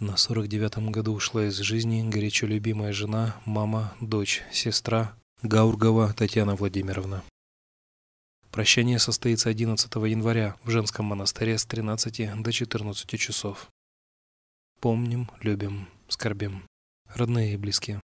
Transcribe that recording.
На 49-м году ушла из жизни горячо любимая жена, мама, дочь, сестра Гаургова Татьяна Владимировна. Прощание состоится 11 января в женском монастыре с 13 до 14 часов. Помним, любим, скорбим. Родные и близкие.